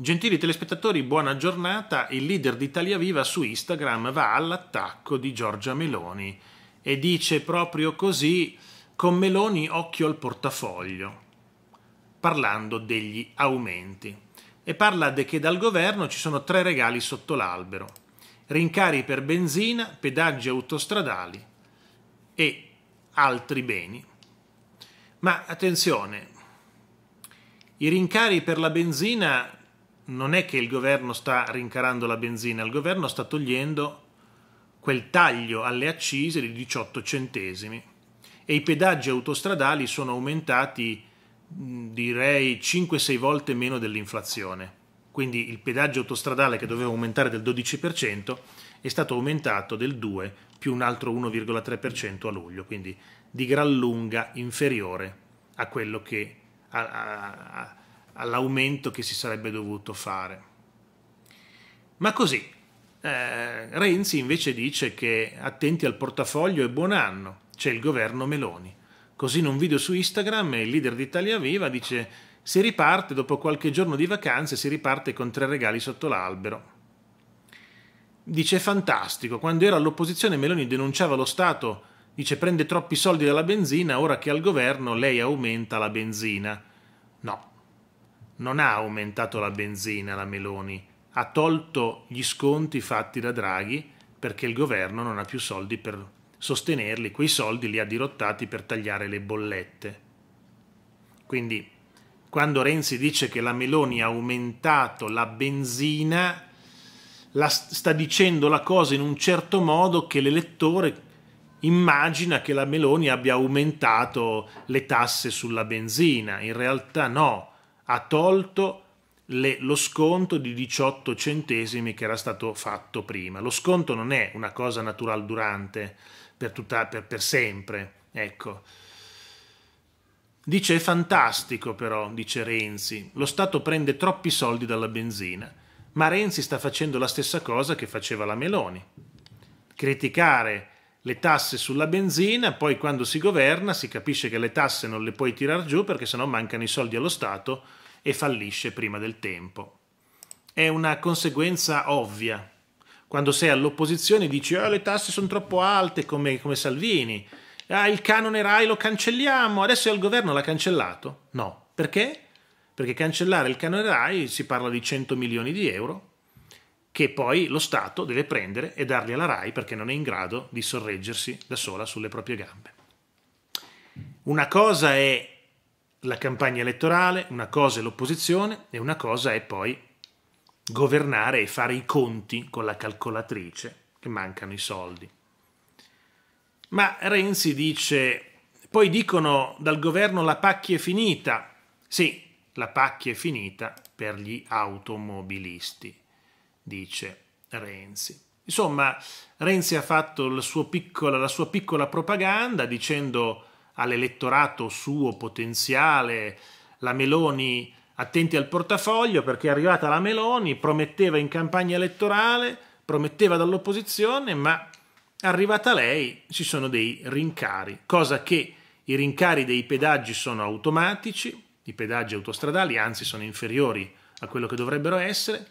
Gentili telespettatori, buona giornata. Il leader d'Italia Viva su Instagram va all'attacco di Giorgia Meloni e dice proprio così, con Meloni occhio al portafoglio, parlando degli aumenti. E parla de che dal governo ci sono tre regali sotto l'albero. Rincari per benzina, pedaggi autostradali e altri beni. Ma attenzione, i rincari per la benzina non è che il governo sta rincarando la benzina, il governo sta togliendo quel taglio alle accise di 18 centesimi e i pedaggi autostradali sono aumentati direi 5-6 volte meno dell'inflazione. Quindi il pedaggio autostradale che doveva aumentare del 12% è stato aumentato del 2 più un altro 1,3% a luglio, quindi di gran lunga inferiore a quello che a, a, all'aumento che si sarebbe dovuto fare. Ma così, eh, Renzi invece dice che attenti al portafoglio e buon anno, c'è il governo Meloni. Così in un video su Instagram il leader di Italia Viva dice si riparte dopo qualche giorno di vacanze, si riparte con tre regali sotto l'albero. Dice fantastico, quando era all'opposizione Meloni denunciava lo Stato, dice prende troppi soldi dalla benzina, ora che è al governo lei aumenta la benzina. No, non ha aumentato la benzina la Meloni, ha tolto gli sconti fatti da Draghi perché il governo non ha più soldi per sostenerli, quei soldi li ha dirottati per tagliare le bollette. Quindi quando Renzi dice che la Meloni ha aumentato la benzina, la sta dicendo la cosa in un certo modo che l'elettore immagina che la Meloni abbia aumentato le tasse sulla benzina, in realtà no, ha tolto le, lo sconto di 18 centesimi che era stato fatto prima. Lo sconto non è una cosa natural durante per, tutta, per, per sempre, ecco. Dice è fantastico però, dice Renzi, lo Stato prende troppi soldi dalla benzina, ma Renzi sta facendo la stessa cosa che faceva la Meloni. Criticare le tasse sulla benzina, poi quando si governa si capisce che le tasse non le puoi tirar giù perché sennò mancano i soldi allo Stato e fallisce prima del tempo. È una conseguenza ovvia. Quando sei all'opposizione dici oh, le tasse sono troppo alte come, come Salvini, ah, il canone RAI lo cancelliamo, adesso è al governo l'ha cancellato. No, perché? Perché cancellare il canone RAI si parla di 100 milioni di euro, che poi lo Stato deve prendere e darli alla RAI perché non è in grado di sorreggersi da sola sulle proprie gambe. Una cosa è la campagna elettorale, una cosa è l'opposizione e una cosa è poi governare e fare i conti con la calcolatrice che mancano i soldi. Ma Renzi dice, poi dicono dal governo la pacchia è finita. Sì, la pacchia è finita per gli automobilisti dice Renzi. Insomma, Renzi ha fatto piccola, la sua piccola propaganda dicendo all'elettorato suo potenziale, la Meloni attenti al portafoglio perché è arrivata la Meloni, prometteva in campagna elettorale, prometteva dall'opposizione, ma arrivata lei ci sono dei rincari, cosa che i rincari dei pedaggi sono automatici, i pedaggi autostradali anzi sono inferiori a quello che dovrebbero essere,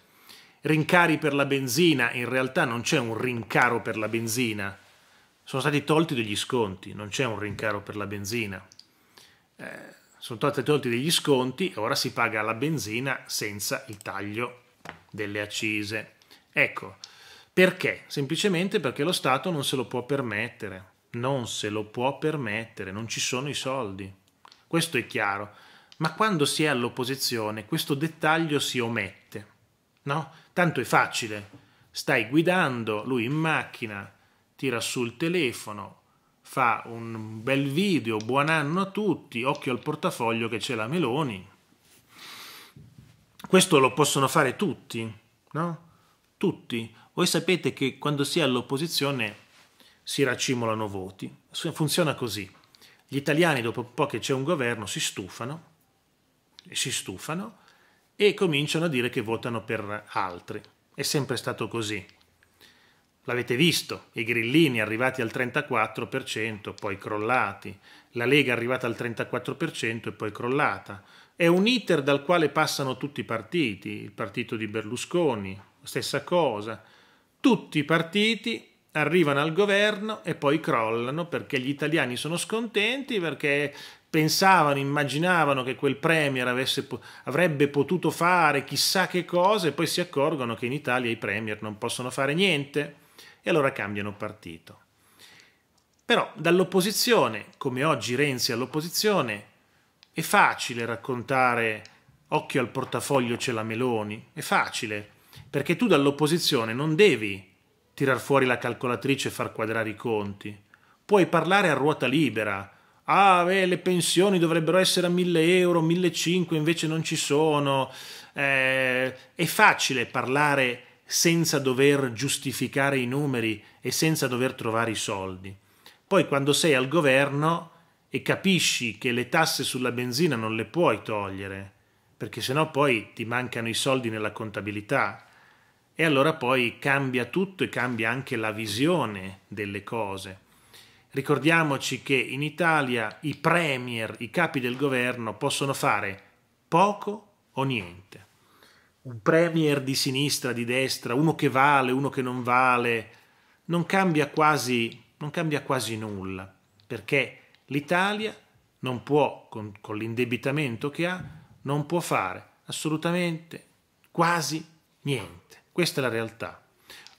rincari per la benzina, in realtà non c'è un rincaro per la benzina, sono stati tolti degli sconti, non c'è un rincaro per la benzina. Eh, sono stati tolti degli sconti e ora si paga la benzina senza il taglio delle accise. Ecco, perché? Semplicemente perché lo Stato non se lo può permettere, non se lo può permettere, non ci sono i soldi. Questo è chiaro. Ma quando si è all'opposizione questo dettaglio si omette, no? Tanto è facile, stai guidando, lui in macchina, tira sul telefono, fa un bel video, buon anno a tutti, occhio al portafoglio che c'è la Meloni. Questo lo possono fare tutti, no? Tutti. Voi sapete che quando si è all'opposizione si racimolano voti. Funziona così. Gli italiani dopo un po' che c'è un governo si stufano, si stufano e cominciano a dire che votano per altri. È sempre stato così. L'avete visto, i grillini arrivati al 34%, poi crollati, la Lega arrivata al 34% e poi crollata. È un iter dal quale passano tutti i partiti, il partito di Berlusconi, stessa cosa. Tutti i partiti arrivano al governo e poi crollano perché gli italiani sono scontenti, perché pensavano, immaginavano che quel Premier avesse, avrebbe potuto fare chissà che cosa e poi si accorgono che in Italia i Premier non possono fare niente e allora cambiano partito. Però dall'opposizione, come oggi Renzi all'opposizione, è facile raccontare occhio al portafoglio c'è la Meloni, è facile, perché tu dall'opposizione non devi tirar fuori la calcolatrice e far quadrare i conti, puoi parlare a ruota libera, ah, beh, le pensioni dovrebbero essere a 1000 euro, 1500 invece non ci sono. Eh, è facile parlare senza dover giustificare i numeri e senza dover trovare i soldi. Poi quando sei al governo e capisci che le tasse sulla benzina non le puoi togliere, perché sennò poi ti mancano i soldi nella contabilità. E allora poi cambia tutto e cambia anche la visione delle cose. Ricordiamoci che in Italia i premier, i capi del governo possono fare poco o niente. Un premier di sinistra, di destra, uno che vale, uno che non vale, non cambia quasi, non cambia quasi nulla, perché l'Italia non può, con, con l'indebitamento che ha, non può fare assolutamente quasi niente. Questa è la realtà.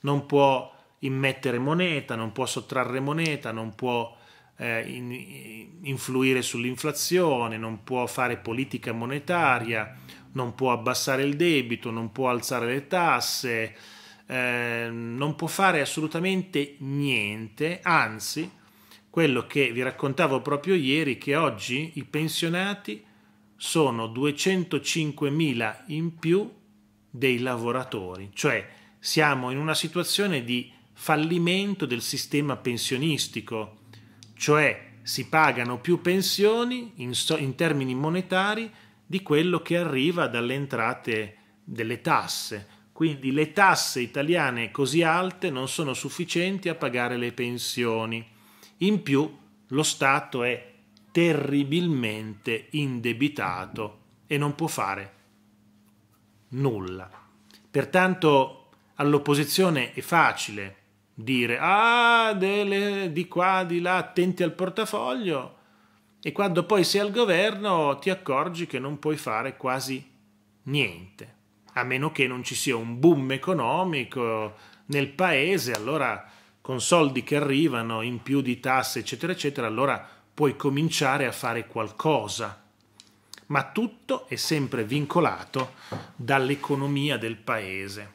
Non può immettere moneta, non può sottrarre moneta, non può eh, in, influire sull'inflazione, non può fare politica monetaria, non può abbassare il debito, non può alzare le tasse, eh, non può fare assolutamente niente, anzi quello che vi raccontavo proprio ieri che oggi i pensionati sono 205.000 in più dei lavoratori, cioè siamo in una situazione di fallimento del sistema pensionistico, cioè si pagano più pensioni in, so, in termini monetari di quello che arriva dalle entrate delle tasse. Quindi le tasse italiane così alte non sono sufficienti a pagare le pensioni. In più lo Stato è terribilmente indebitato e non può fare nulla. Pertanto all'opposizione è facile dire ah delle, di qua di là attenti al portafoglio e quando poi sei al governo ti accorgi che non puoi fare quasi niente a meno che non ci sia un boom economico nel paese allora con soldi che arrivano in più di tasse eccetera eccetera allora puoi cominciare a fare qualcosa ma tutto è sempre vincolato dall'economia del paese